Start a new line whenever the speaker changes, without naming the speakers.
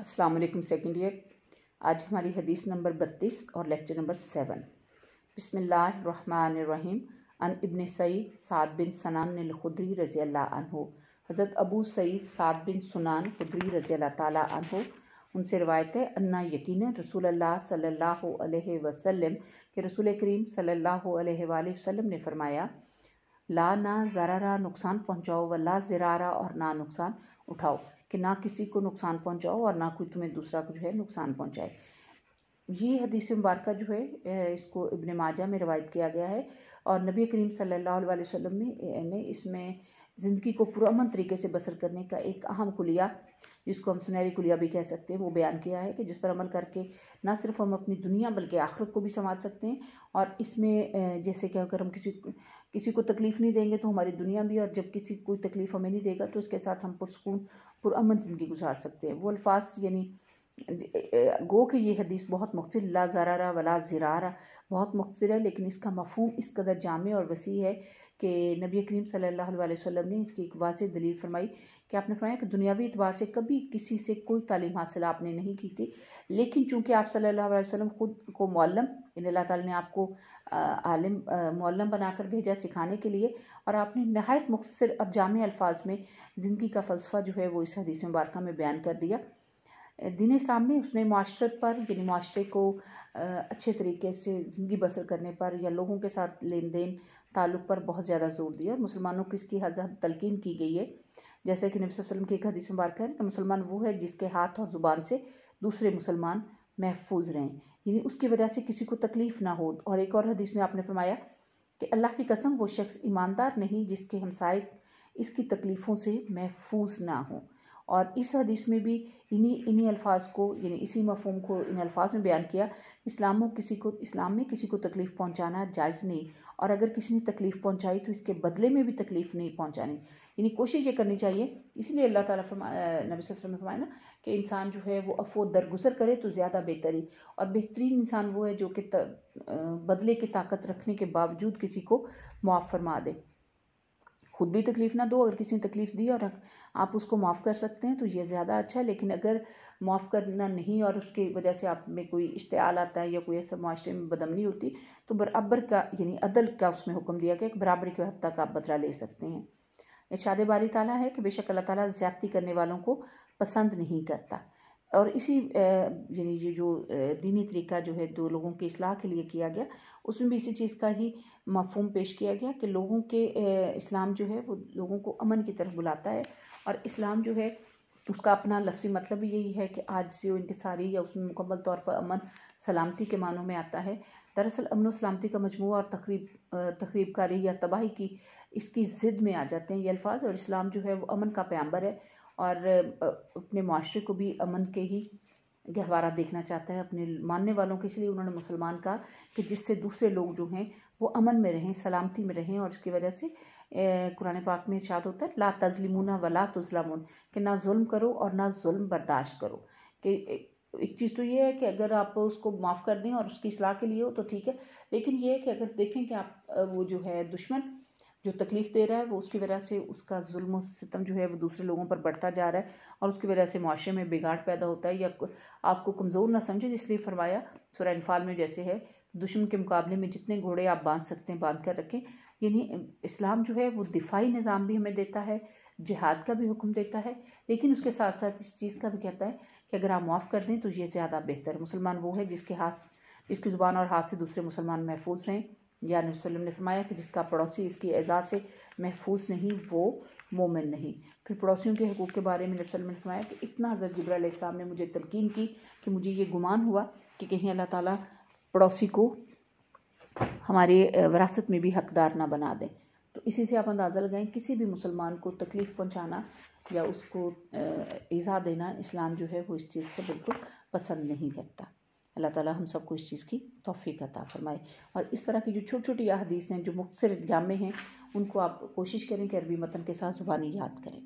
अस्सलाम वालेकुम second year आज हमारी हदीस नंबर बत्तीस और लेक्चर नंबर सेवन रहीम अन इबन सईद साद बिन सनान खुदरी रज़ी अल्लाह अनहो हज़रत अबू सईद साद बिन सुनान खुदरी रज़ी अल्लाह ताला अनहो उनसे रवायत है अन्ना यकीन रसूल अल्लाह सल्लल्लाहु अलैहि वसल्लम के रसूल करीम सल्लल्लाहु अलैहि वसल्लम ने फरमाया ला ना ज़रारा नुकसान पहुँचाओ व ला ज़रारा और ना नुकसान उठाओ कि ना किसी को नुकसान पहुंचाओ और ना कोई तुम्हें दूसरा कुछ है नुकसान पहुंचाए ये हदीस मुबारक जो है इसको इबन माजा में रवायत किया गया है और नबी करीम सल्लल्लाहु अलैहि वसल्लम ने इसमें ज़िंदगी को पुरमन तरीके से बसर करने का एक अहम खुलिया जिसको हम सुनहरी कुलिया भी कह सकते हैं वो बयान किया है कि जिस पर अमल करके ना सिर्फ हम अपनी दुनिया बल्कि आखरत को भी संभाल सकते हैं और इसमें जैसे कि अगर हम किसी किसी को तकलीफ़ नहीं देंगे तो हमारी दुनिया भी और जब किसी कोई तकलीफ़ हमें नहीं देगा तो उसके साथ हम पुरसकून पुरमन ज़िंदगी गुजार सकते हैं वो अल्फाज यानी गो कि ये हदीस बहुत मुख्तर ला जरारा वला ज़रारा बहुत मुख्तर है लेकिन इसका मफहम इस कदर जाम और वसी है कि नबी करीम सल्लल्लाहु अलैहि वसल्लम ने इसकी एक वाज दलील फरमाई कि आपने फरमाया कि दुनियावी एतबार से कभी किसी से कोई तालीम हासिल आपने नहीं की थी लेकिन चूँकि आप सल्लल्लाहु अलैहि वसल्लम ख़ुद को मौलम इन अल्लाह ताला ने आपको आलिम मौलम बनाकर भेजा सिखाने के लिए और आपने नहायत मुख्तर अब जाम अल्फाज में ज़िंदगी का फ़लसफ़ा जो है वो इस हदीस मुबारक में बयान कर दिया दिनेश राम ने उसने मास्टर पर यानी मुआरे को अच्छे तरीके से ज़िंदगी बसर करने पर या लोगों के साथ लेन देन ताल्लुक पर बहुत ज़्यादा जोर दिया और मुसलमानों की इसकी हजब तलकीन की गई है जैसे कि नबी वसल्लम की एक हदीस मुबारक है कि मुसलमान वो है जिसके हाथ और ज़ुबान से दूसरे मुसलमान महफूज रहें यानी उसकी वजह से किसी को तकलीफ़ ना हो और एक और हदीस में आपने फरमाया कि अल्लाह की कसम वो शख्स ईमानदार नहीं जिसके हमसाय इसकी तकलीफ़ों से महफूज ना हों और इस हदीस में भी इन्हीं इन्हीं अल्फाज को यानी इसी मफहम को इन अल्फाज में बयान किया इस्लाम में किसी को इस्लाम में किसी को तकलीफ़ पहुंचाना जायज़ नहीं और अगर किसी ने तकलीफ़ पहुंचाई तो इसके बदले में भी तकलीफ़ नहीं पहुंचानी यानी कोशिश ये करनी चाहिए इसलिए अल्लाह ताला फरमा नबी वसल्लम फरमाया ना कि इंसान जो है वो अफो दरगुजर करे तो ज़्यादा बेहतर ही और बेहतरीन इंसान वो है जो कि बदले की ताकत रखने के बावजूद किसी को मुआफ़ फरमा दे खुद भी तकलीफ़ ना दो अगर किसी ने तकलीफ़ दी और आप उसको माफ़ कर सकते हैं तो ये ज़्यादा अच्छा है लेकिन अगर माफ़ करना नहीं और उसकी वजह से आप में कोई इश्तेल आता है या कोई ऐसा माशरे में बदमनी होती तो बराबर का यानी अदल का उसमें हुक्म दिया गया कि बराबरी के हद तक आप बदला ले सकते हैं इर्शाद बारी ताला है कि बेशक अल्लाह ताला ज़्यादती करने वालों को पसंद नहीं करता और इसी यानी ये जो दीनी तरीका जो है दो लोगों की असलाह के लिए किया गया उसमें भी इसी चीज़ का ही मफहम पेश किया गया कि लोगों के इस्लाम जो है वो लोगों को अमन की तरफ बुलाता है और इस्लाम जो है उसका अपना लफ्सी मतलब यही है कि आज से सारी या उसमें मुकम्मल तौर पर अमन सलामती के मानों में आता है दरअसल अमन सलामती का मजमू और तकरीब तकरीब कारी या तबाही की इसकी ज़िद में आ जाते हैं ये अल्फाज और इस्लाम जो है वो अमन का पैम्बर है और अपने माशरे को भी अमन के ही गहवारा देखना चाहता है अपने मानने वालों के इसलिए उन्होंने मुसलमान कहा कि जिससे दूसरे लोग जो हैं वो अमन में रहें सलामती में रहें और इसकी वजह से कुरान पाक में इर्शाद होता है ला तजलिमुना वला तुजलामुन कि ना जुल्म करो और ना जुल्म बर्दाश्त करो कि एक चीज़ तो ये है कि अगर आप उसको माफ़ कर दें और उसकी असलाह के लिए हो तो ठीक है लेकिन ये है कि अगर देखें कि आप वो जो है दुश्मन जो तकलीफ़ दे रहा है वो उसकी वजह से उसका जुल्म सितम जो है वो दूसरे लोगों पर बढ़ता जा रहा है और उसकी वजह से माशरे में बिगाड़ पैदा होता है या आपको कमज़ोर ना समझे इसलिए फरमाया सुरा इनफाल में जैसे है दुश्मन के मुकाबले में जितने घोड़े आप बांध सकते हैं बांध कर रखें यानी इस्लाम जो है वो दिफाई निज़ाम भी हमें देता है जिहाद का भी हुक्म देता है लेकिन उसके साथ साथ इस चीज़ का भी कहता है कि अगर आप माफ़ कर दें तो ये ज़्यादा बेहतर मुसलमान वो है जिसके हाथ जिसकी ज़ुबान और हाथ से दूसरे मुसलमान महफूज रहें या वसल्लम ने फरमाया कि जिसका पड़ोसी इसकी एजाज़ से महफूज नहीं वो मोमिन नहीं फिर पड़ोसियों के हकूक़ के बारे में नबी ने फरमाया कि इतना हज़रत जब्राम ने मुझे तलकिन की कि मुझे ये गुमान हुआ कि कहीं अल्लाह ताली पड़ोसी को हमारे विरासत में भी हकदार ना बना दें तो इसी से आप अंदाज़ा लगाएं किसी भी मुसलमान को तकलीफ़ पहुँचाना या उसको ईज़ा देना इस्लाम जो है वो इस चीज़ को बिल्कुल पसंद नहीं करता अल्लाह ताला हम सबको इस चीज़ की तोफ़ी अता फ़रमाए और इस तरह की जो छोटी छोटी अहदीस हैं जो मुख्तर जामे हैं उनको आप कोशिश करें कि अरबी मतन के साथ ज़ुबानी याद करें